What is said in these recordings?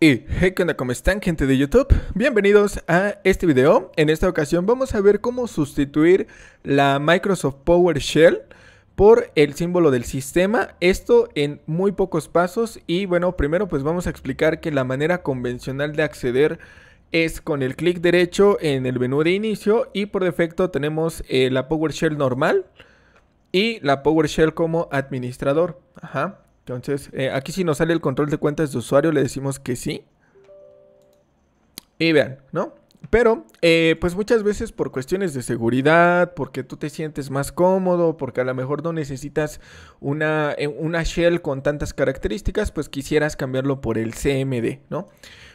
Y hey, ¿qué onda? ¿Cómo están gente de YouTube? Bienvenidos a este video. En esta ocasión vamos a ver cómo sustituir la Microsoft PowerShell por el símbolo del sistema. Esto en muy pocos pasos y bueno, primero pues vamos a explicar que la manera convencional de acceder es con el clic derecho en el menú de inicio y por defecto tenemos eh, la PowerShell normal y la PowerShell como administrador. Ajá. Entonces, eh, aquí si nos sale el control de cuentas de usuario, le decimos que sí. Y vean, ¿no? Pero, eh, pues muchas veces por cuestiones de seguridad, porque tú te sientes más cómodo, porque a lo mejor no necesitas una, eh, una shell con tantas características, pues quisieras cambiarlo por el CMD, ¿no?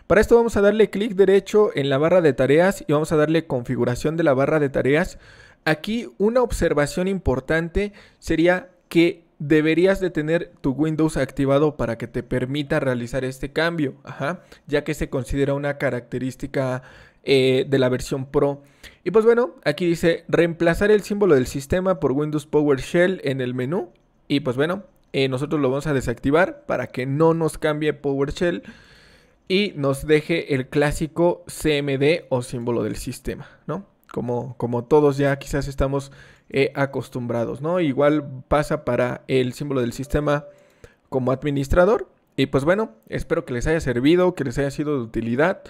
Para esto vamos a darle clic derecho en la barra de tareas y vamos a darle configuración de la barra de tareas. Aquí una observación importante sería que deberías de tener tu Windows activado para que te permita realizar este cambio, Ajá, ya que se considera una característica eh, de la versión Pro. Y pues bueno, aquí dice reemplazar el símbolo del sistema por Windows PowerShell en el menú. Y pues bueno, eh, nosotros lo vamos a desactivar para que no nos cambie PowerShell y nos deje el clásico CMD o símbolo del sistema, ¿no? como, todos ya quizás estamos eh, acostumbrados, ¿no? Igual pasa para el símbolo del sistema como administrador. Y pues bueno, espero que les haya servido, que les haya sido de utilidad.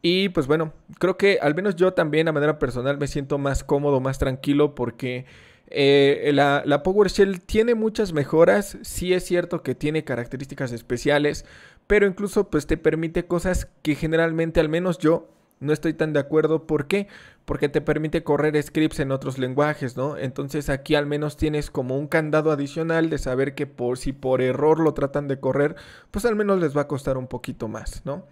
Y pues bueno, creo que al menos yo también a manera personal me siento más cómodo, más tranquilo porque eh, la, la, PowerShell tiene muchas mejoras, sí es cierto que tiene características especiales, pero incluso pues te permite cosas que generalmente al menos yo no estoy tan de acuerdo. ¿Por qué? Porque te permite correr scripts en otros lenguajes, ¿no? Entonces aquí al menos tienes como un candado adicional de saber que por si por error lo tratan de correr, pues al menos les va a costar un poquito más, ¿no?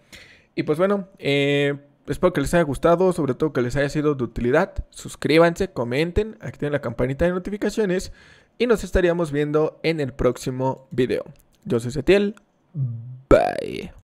Y pues bueno, eh, espero que les haya gustado, sobre todo que les haya sido de utilidad. Suscríbanse, comenten, activen la campanita de notificaciones y nos estaríamos viendo en el próximo video. Yo soy Setiel. Bye.